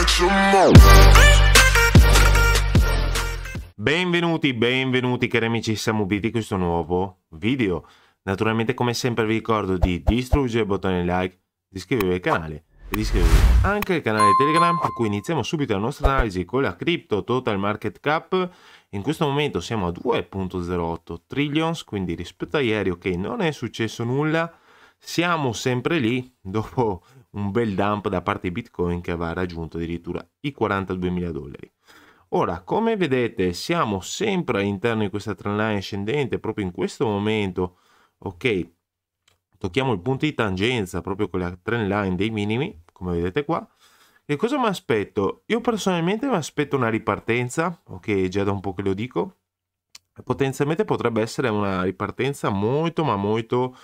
catch 'em all. Benvenuti, benvenuti cari amici siamo Samubiti in questo nuovo video. Naturalmente come sempre vi ricordo di distruggere il bottone like, di iscrivervi al canale e di iscrivervi anche al canale Telegram per cui iniziamo subito la nostra analisi con la Crypto Total Market Cap. In questo momento siamo a 2.08 trillions, quindi rispetto a ieri ok non è successo nulla, siamo sempre lì dopo un bel dump da parte di Bitcoin che aveva raggiunto addirittura i 42.000 dollari. Ora, come vedete, siamo sempre all'interno di questa trend line ascendente, proprio in questo momento, ok, tocchiamo il punto di tangenza proprio con la trend line dei minimi, come vedete qua. Che cosa mi aspetto? Io personalmente mi aspetto una ripartenza, ok, già da un po' che lo dico, potenzialmente potrebbe essere una ripartenza molto ma molto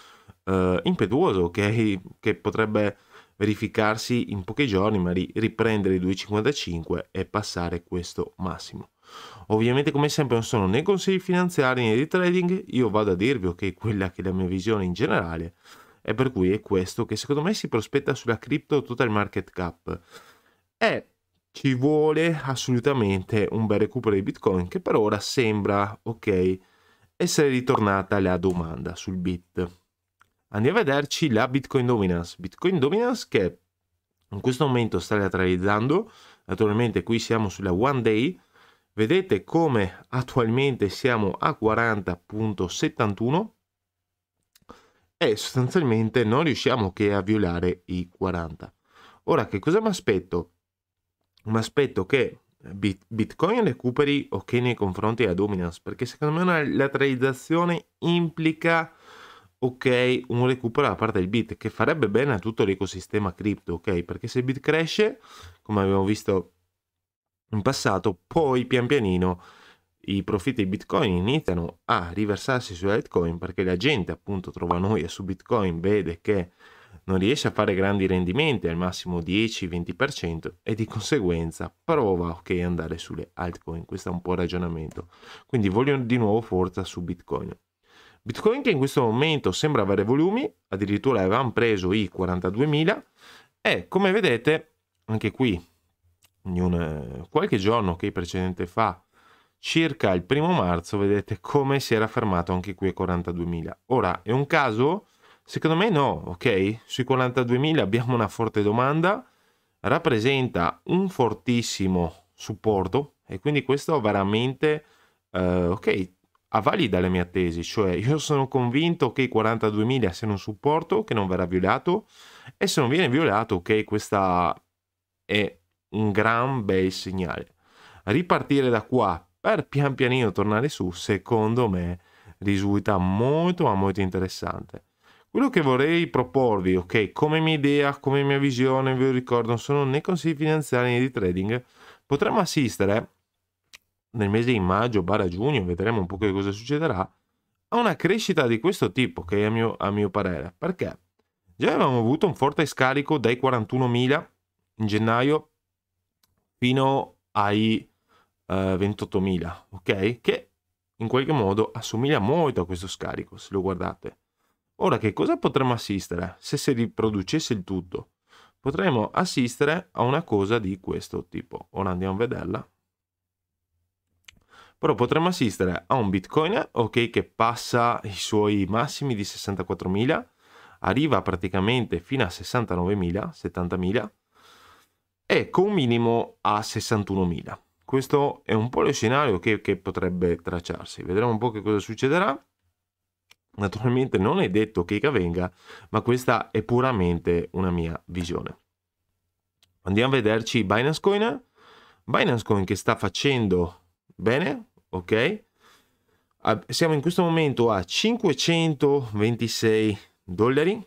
eh, impetuosa, ok, che potrebbe verificarsi in pochi giorni, ma riprendere i 2,55 e passare questo massimo. Ovviamente come sempre non sono né consigli finanziari né di trading, io vado a dirvi ok quella che è la mia visione in generale è per cui è questo che secondo me si prospetta sulla crypto total market cap. E ci vuole assolutamente un bel recupero di Bitcoin che per ora sembra ok essere ritornata la domanda sul bit andiamo a vederci la Bitcoin Dominance. Bitcoin Dominance che in questo momento sta lateralizzando, naturalmente qui siamo sulla one day, vedete come attualmente siamo a 40.71 e sostanzialmente non riusciamo che a violare i 40. Ora che cosa mi aspetto? Mi aspetto che Bitcoin recuperi o che nei confronti della dominance perché secondo me una lateralizzazione implica ok, un recupero da parte del bit che farebbe bene a tutto l'ecosistema cripto, ok? Perché se il bit cresce, come abbiamo visto in passato, poi pian pianino i profitti di Bitcoin iniziano a riversarsi su Litecoin perché la gente appunto trova noi su Bitcoin, vede che non riesce a fare grandi rendimenti, al massimo 10-20% e di conseguenza prova ok andare sulle altcoin, questo è un po' il ragionamento. Quindi voglio di nuovo forza su Bitcoin. Bitcoin che in questo momento sembra avere volumi, addirittura avevamo preso i 42.000 e come vedete anche qui un, eh, qualche giorno che precedente fa circa il primo marzo vedete come si era fermato anche qui a 42.000 ora è un caso secondo me no ok sui 42.000 abbiamo una forte domanda rappresenta un fortissimo supporto e quindi questo veramente eh, ok avvalida la mia tesi, cioè io sono convinto che i 42.000 siano un supporto che non verrà violato e se non viene violato, ok, questa è un gran bel segnale. Ripartire da qua per pian pianino tornare su, secondo me risulta molto ma molto interessante. Quello che vorrei proporvi, ok, come mia idea, come mia visione, vi ricordo, non sono né consigli finanziari né di trading, potremmo assistere nel mese di maggio, barra giugno, vedremo un po' che cosa succederà, a una crescita di questo tipo, che è a mio, a mio parere. Perché? Già avevamo avuto un forte scarico dai 41.000 in gennaio fino ai eh, 28.000, ok? Che in qualche modo assomiglia molto a questo scarico, se lo guardate. Ora, che cosa potremmo assistere se si riproducesse il tutto? Potremmo assistere a una cosa di questo tipo. Ora andiamo a vederla però potremmo assistere a un Bitcoin okay, che passa i suoi massimi di 64.000, arriva praticamente fino a 69.000, 70.000 e con un minimo a 61.000. Questo è un po' lo scenario che, che potrebbe tracciarsi. Vedremo un po' che cosa succederà. Naturalmente non è detto che avvenga, ma questa è puramente una mia visione. Andiamo a vederci Binance Coin. Binance Coin che sta facendo bene, ok? Ah, siamo in questo momento a 526 dollari.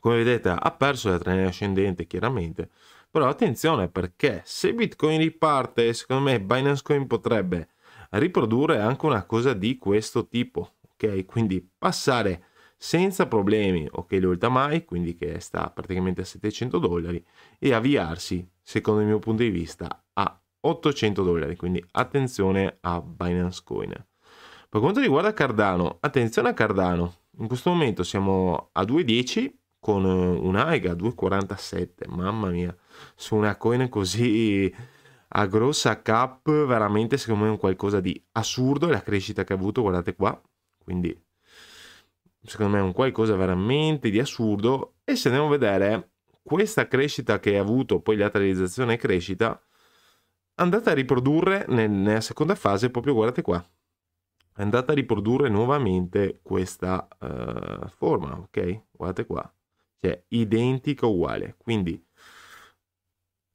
Come vedete ha perso la trena ascendente chiaramente, però attenzione perché se Bitcoin riparte, secondo me Binance Coin potrebbe riprodurre anche una cosa di questo tipo, ok? Quindi passare senza problemi, ok, mai, quindi che sta praticamente a 700 dollari, e avviarsi, secondo il mio punto di vista, 800 dollari, quindi attenzione a Binance Coin. Per quanto riguarda Cardano, attenzione a Cardano, in questo momento siamo a 2.10 con eh, un'AIGA 2.47, mamma mia, su una coin così a grossa cap, veramente secondo me è un qualcosa di assurdo la crescita che ha avuto, guardate qua, quindi secondo me è un qualcosa veramente di assurdo e se andiamo a vedere questa crescita che ha avuto, poi la lateralizzazione e crescita, andate a riprodurre nella seconda fase, proprio guardate qua, andate a riprodurre nuovamente questa uh, forma, ok? Guardate qua, cioè identica uguale, quindi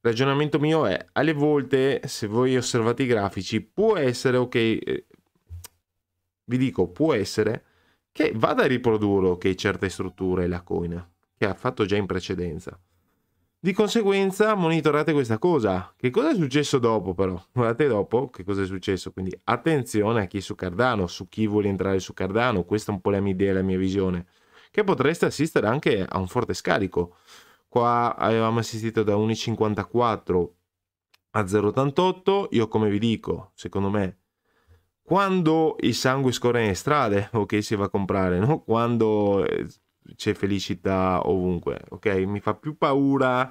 ragionamento mio è, alle volte se voi osservate i grafici può essere, ok, eh, vi dico, può essere che vada a riprodurre, ok, certe strutture la coin che ha fatto già in precedenza di conseguenza monitorate questa cosa. Che cosa è successo dopo però? Guardate dopo che cosa è successo, quindi attenzione a chi è su Cardano, su chi vuole entrare su Cardano, questa è un po' la mia idea, la mia visione, che potreste assistere anche a un forte scarico. Qua avevamo assistito da 1,54 a 0,88, io come vi dico, secondo me, quando il sangue scorre in strade, ok si va a comprare, no? Quando eh, c'è felicità ovunque, ok? Mi fa più paura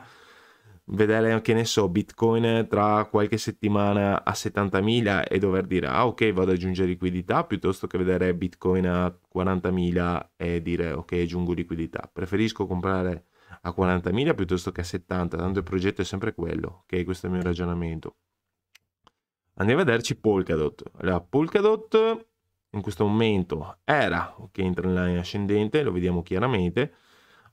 vedere, anche, ne so, Bitcoin tra qualche settimana a 70.000 e dover dire, ah ok, vado ad aggiungere liquidità, piuttosto che vedere Bitcoin a 40.000 e dire, ok, aggiungo liquidità. Preferisco comprare a 40.000 piuttosto che a 70, tanto il progetto è sempre quello, ok? Questo è il mio ragionamento. Andiamo a vederci Polkadot. Allora, Polkadot in questo momento era che entra in linea ascendente, lo vediamo chiaramente,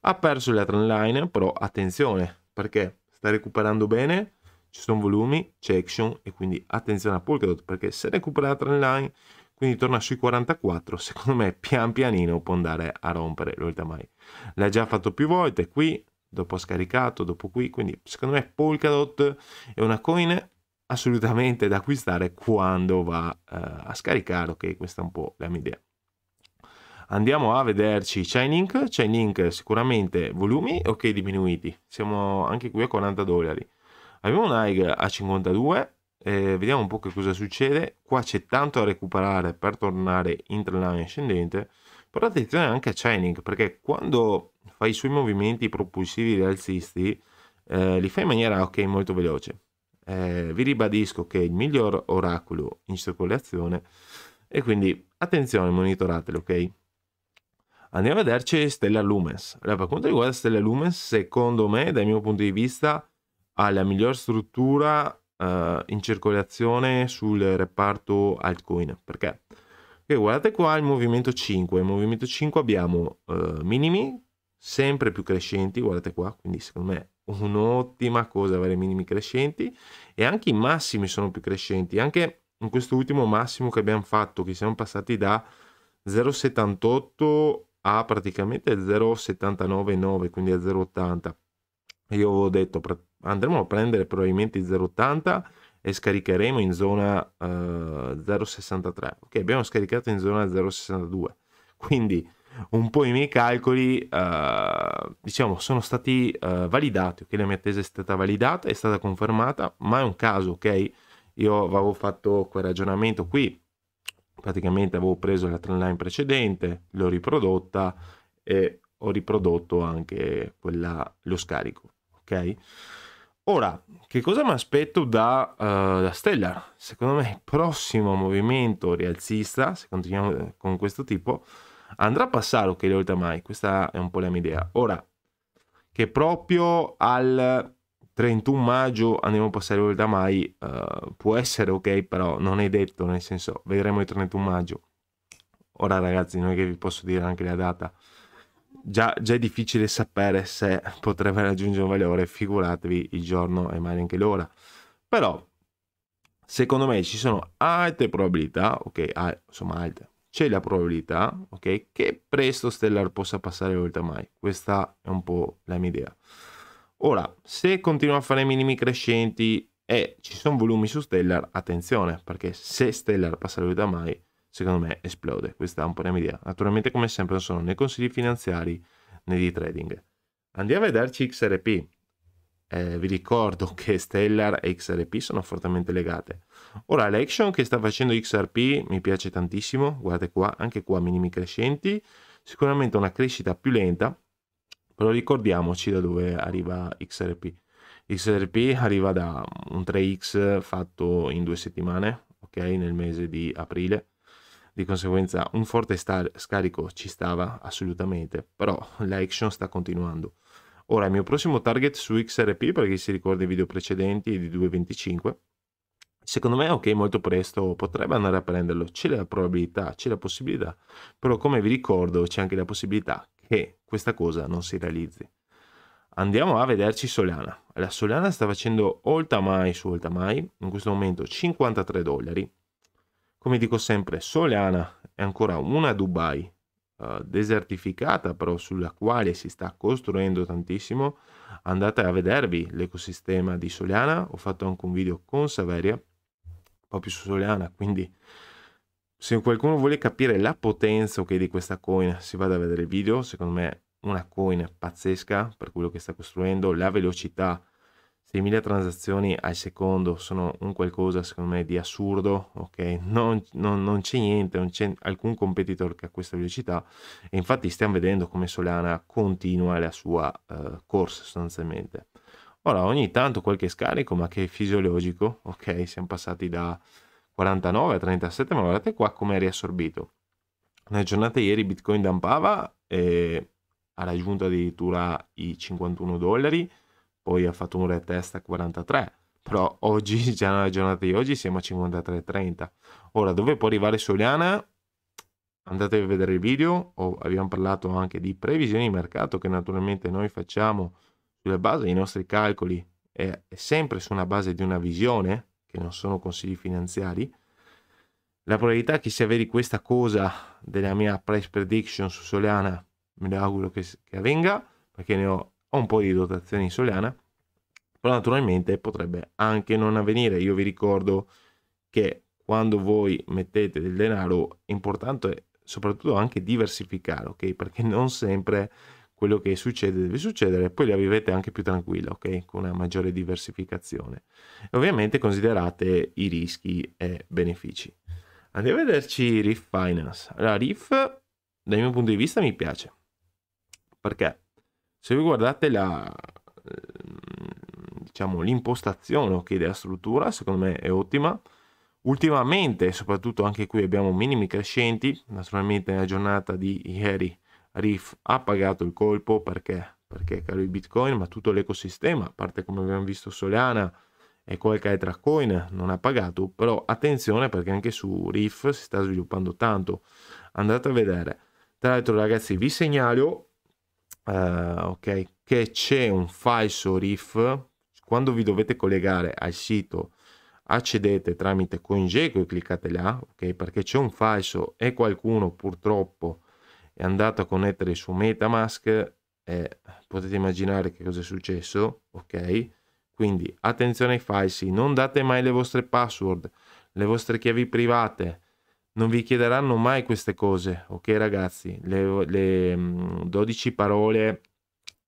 ha perso la trend line, però attenzione perché sta recuperando bene, ci sono volumi, c'è action e quindi attenzione a Polkadot perché se recupera la trend line, quindi torna sui 44, secondo me pian pianino può andare a rompere mai. L'ha già fatto più volte qui, dopo ha scaricato, dopo qui, quindi secondo me Polkadot è una coin assolutamente da acquistare quando va eh, a scaricare, ok? Questa è un po' la mia idea. Andiamo a vederci Chainlink, Chainlink sicuramente volumi, ok diminuiti, siamo anche qui a 40 dollari. Abbiamo un AIG a 52, eh, vediamo un po' che cosa succede, qua c'è tanto da recuperare per tornare in trend ascendente, però attenzione anche a Chainlink perché quando fa i suoi movimenti propulsivi rialzisti eh, li fa in maniera ok molto veloce eh, vi ribadisco che è il miglior oracolo in circolazione e quindi attenzione, monitoratelo, ok? Andiamo a vederci Stella Lumens. Allora, per quanto riguarda Stella Lumens, secondo me, dal mio punto di vista, ha la miglior struttura eh, in circolazione sul reparto altcoin. Perché? Perché guardate qua il movimento 5. Il movimento 5 abbiamo eh, minimi sempre più crescenti, guardate qua, quindi secondo me un'ottima cosa avere minimi crescenti e anche i massimi sono più crescenti. Anche in questo ultimo massimo che abbiamo fatto, che siamo passati da 0,78 a praticamente 0,799, quindi a 0,80. Io ho detto andremo a prendere probabilmente 0,80 e scaricheremo in zona eh, 0,63. Ok, abbiamo scaricato in zona 0,62. Quindi un po' i miei calcoli, uh, diciamo, sono stati uh, validati, ok? La mia tesi è stata validata, è stata confermata, ma è un caso, ok? Io avevo fatto quel ragionamento qui, praticamente avevo preso la trend line precedente, l'ho riprodotta e ho riprodotto anche quella, lo scarico, ok? Ora, che cosa mi aspetto da, uh, da Stellar? Secondo me il prossimo movimento rialzista, se continuiamo con questo tipo, andrà a passare ok Leo mai Questa è un po' la mia idea. Ora, che proprio al 31 maggio andremo a passare Leo Itamai, uh, può essere ok, però non è detto, nel senso, vedremo il 31 maggio. Ora ragazzi, non è che vi posso dire anche la data. Già, già è difficile sapere se potrebbe raggiungere un valore, figuratevi il giorno e mai anche l'ora. Però, secondo me ci sono alte probabilità, ok, ah, insomma alte, c'è la probabilità okay, che presto Stellar possa passare oltre mai. Questa è un po' la mia idea. Ora, se continua a fare minimi crescenti e ci sono volumi su Stellar, attenzione, perché se Stellar passa oltre mai, secondo me esplode. Questa è un po' la mia idea. Naturalmente, come sempre, non sono né consigli finanziari né di trading. Andiamo a vederci XRP. Eh, vi ricordo che Stellar e XRP sono fortemente legate. Ora l'action che sta facendo XRP mi piace tantissimo, guardate qua, anche qua minimi crescenti, sicuramente una crescita più lenta, però ricordiamoci da dove arriva XRP. XRP arriva da un 3x fatto in due settimane, ok, nel mese di aprile, di conseguenza un forte star- scarico ci stava assolutamente, però l'action sta continuando. Ora, il mio prossimo target su XRP, per chi si ricorda i video precedenti di 2.25, secondo me, ok, molto presto potrebbe andare a prenderlo, c'è la probabilità, c'è la possibilità, però come vi ricordo c'è anche la possibilità che questa cosa non si realizzi. Andiamo a vederci Solana. La Solana sta facendo all-time su all-time in questo momento 53 dollari. Come dico sempre, Solana è ancora una Dubai, eh, desertificata, però sulla quale si sta costruendo tantissimo, andate a vedervi l'ecosistema di Soliana. Ho fatto anche un video con Saveria proprio su Soliana, quindi se qualcuno vuole capire la potenza okay, di questa coin, si vada a vedere il video, secondo me una coin pazzesca per quello che sta costruendo, la velocità 6.000 transazioni al secondo sono un qualcosa secondo me di assurdo, ok? Non, non, non c'è niente, non c'è alcun competitor che ha questa velocità e infatti stiamo vedendo come Solana continua la sua uh, corsa sostanzialmente. Ora ogni tanto qualche scarico ma che è fisiologico, ok? Siamo passati da 49 a 37 ma guardate qua come è riassorbito. Nella giornata ieri Bitcoin dampava e ha raggiunto addirittura i 51 dollari poi ha fatto un'ora e testa 43, però oggi, già nella giornata di oggi, siamo a 53,30. Ora, dove può arrivare Soliana? Andate a vedere il video, oh, abbiamo parlato anche di previsioni di mercato che naturalmente noi facciamo sulla base dei nostri calcoli e sempre su una base di una visione, che non sono consigli finanziari, la probabilità che si avveri questa cosa della mia price prediction su Soliana, me lo auguro che, che avvenga, perché ne ho ho un po' di dotazione insulana, però naturalmente potrebbe anche non avvenire. Io vi ricordo che quando voi mettete del denaro è importante soprattutto anche diversificare, ok? Perché non sempre quello che succede deve succedere, poi la vivete anche più tranquilla, ok? Con una maggiore diversificazione. E ovviamente considerate i rischi e benefici. Andiamo a vederci Riff Finance. Allora, Riff dal mio punto di vista mi piace. Perché? se voi guardate la, ehm, diciamo, l'impostazione okay, della struttura, secondo me è ottima. Ultimamente, soprattutto anche qui abbiamo minimi crescenti, naturalmente nella giornata di ieri Riff ha pagato il colpo perché, perché caro il Bitcoin, ma tutto l'ecosistema, a parte come abbiamo visto Solana e qualche altra coin non ha pagato, però attenzione perché anche su Riff si sta sviluppando tanto. Andate a vedere. Tra l'altro ragazzi vi segnalo uh, ok, che c'è un falso RIF, quando vi dovete collegare al sito accedete tramite coingeco e cliccate là, ok, perché c'è un falso e qualcuno purtroppo è andato a connettere su Metamask e potete immaginare che cosa è successo, ok? Quindi attenzione ai falsi, non date mai le vostre password, le vostre chiavi private, non vi chiederanno mai queste cose, ok ragazzi? Le, le 12 mm, parole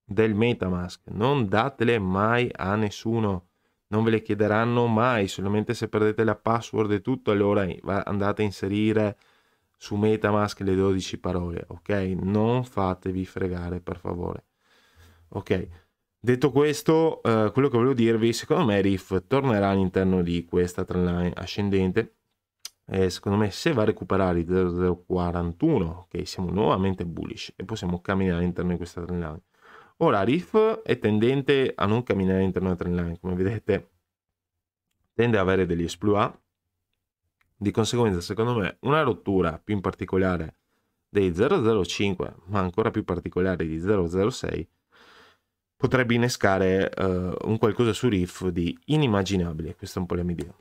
del Metamask, non datele mai a nessuno, non ve le chiederanno mai, solamente se perdete la password e tutto, allora andate a inserire su Metamask le 12 parole, ok? Non fatevi fregare, per favore. Ok. Detto questo, eh, quello che volevo dirvi, secondo me Riff tornerà all'interno di questa trendline ascendente eh, secondo me se va a recuperare il 0,041 ok siamo nuovamente bullish e possiamo camminare all'interno di questa trendline ora RIF è tendente a non camminare all'interno della trendline come vedete tende ad avere degli esploit di conseguenza secondo me una rottura più in particolare dei 005 ma ancora più particolare di 006 potrebbe innescare uh, un qualcosa su riff di inimmaginabile questa è un po' la mia idea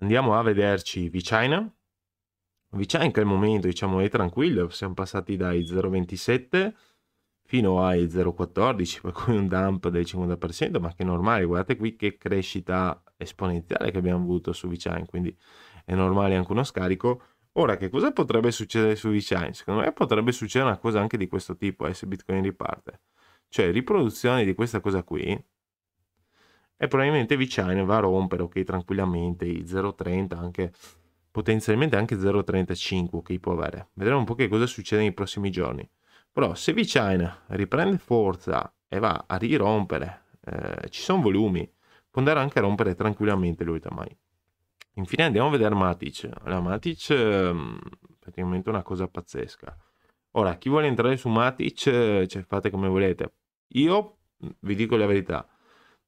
Andiamo a vederci Vicina. Vicina al momento diciamo è tranquillo, siamo passati dai 0,27 fino ai 0,14, per cui un dump del 50%, ma che è normale, guardate qui che crescita esponenziale che abbiamo avuto su Vicine, quindi è normale anche uno scarico. Ora, che cosa potrebbe succedere su Vicine? Secondo me potrebbe succedere una cosa anche di questo tipo, eh, se Bitcoin riparte. Cioè, riproduzione di questa cosa qui, e probabilmente Vicino va a rompere ok tranquillamente i 0.30 anche potenzialmente anche 0.35 ok può avere vedremo un po' che cosa succede nei prossimi giorni però se Vicina riprende forza e va a rirompere eh, ci sono volumi può andare anche a rompere tranquillamente lui mai infine andiamo a vedere Matic la Matic eh, praticamente una cosa pazzesca ora chi vuole entrare su Matic eh, cioè, fate come volete io vi dico la verità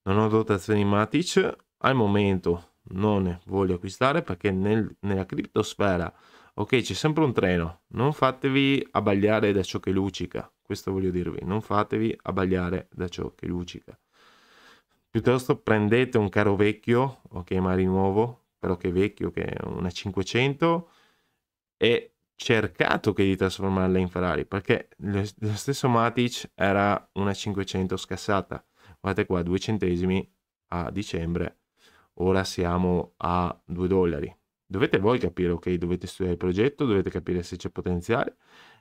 non ho dotazioni Matic al momento non ne voglio acquistare perché nel, nella criptosfera ok c'è sempre un treno non fatevi abbagliare da ciò che luccica questo voglio dirvi non fatevi abbagliare da ciò che luccica piuttosto prendete un caro vecchio ok mari nuovo però che vecchio che è una 500 e cercato che di trasformarla in Ferrari perché lo stesso Matic era una 500 scassata guardate qua, 2 centesimi a dicembre, ora siamo a 2 dollari. Dovete voi capire, ok, dovete studiare il progetto, dovete capire se c'è potenziale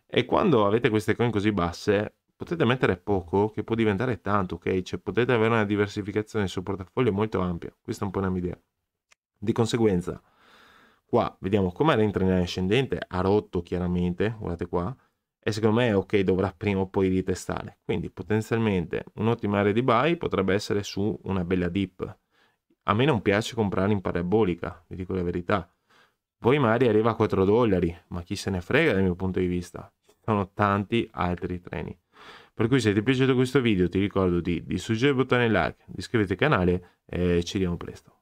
e quando avete queste coin così basse potete mettere poco che può diventare tanto, ok? Cioè potete avere una diversificazione sul portafoglio molto ampia, questa è un po' una mia idea. Di conseguenza, qua vediamo come rientra in ascendente, ha rotto chiaramente, guardate qua, e secondo me è ok dovrà prima o poi ritestare quindi potenzialmente un'ottima area di buy potrebbe essere su una bella dip a me non piace comprare in parabolica vi dico la verità poi magari arriva a 4 dollari ma chi se ne frega dal mio punto di vista ci sono tanti altri treni per cui se ti è piaciuto questo video ti ricordo di, di suggerire il bottone like di iscriverti al canale e ci vediamo presto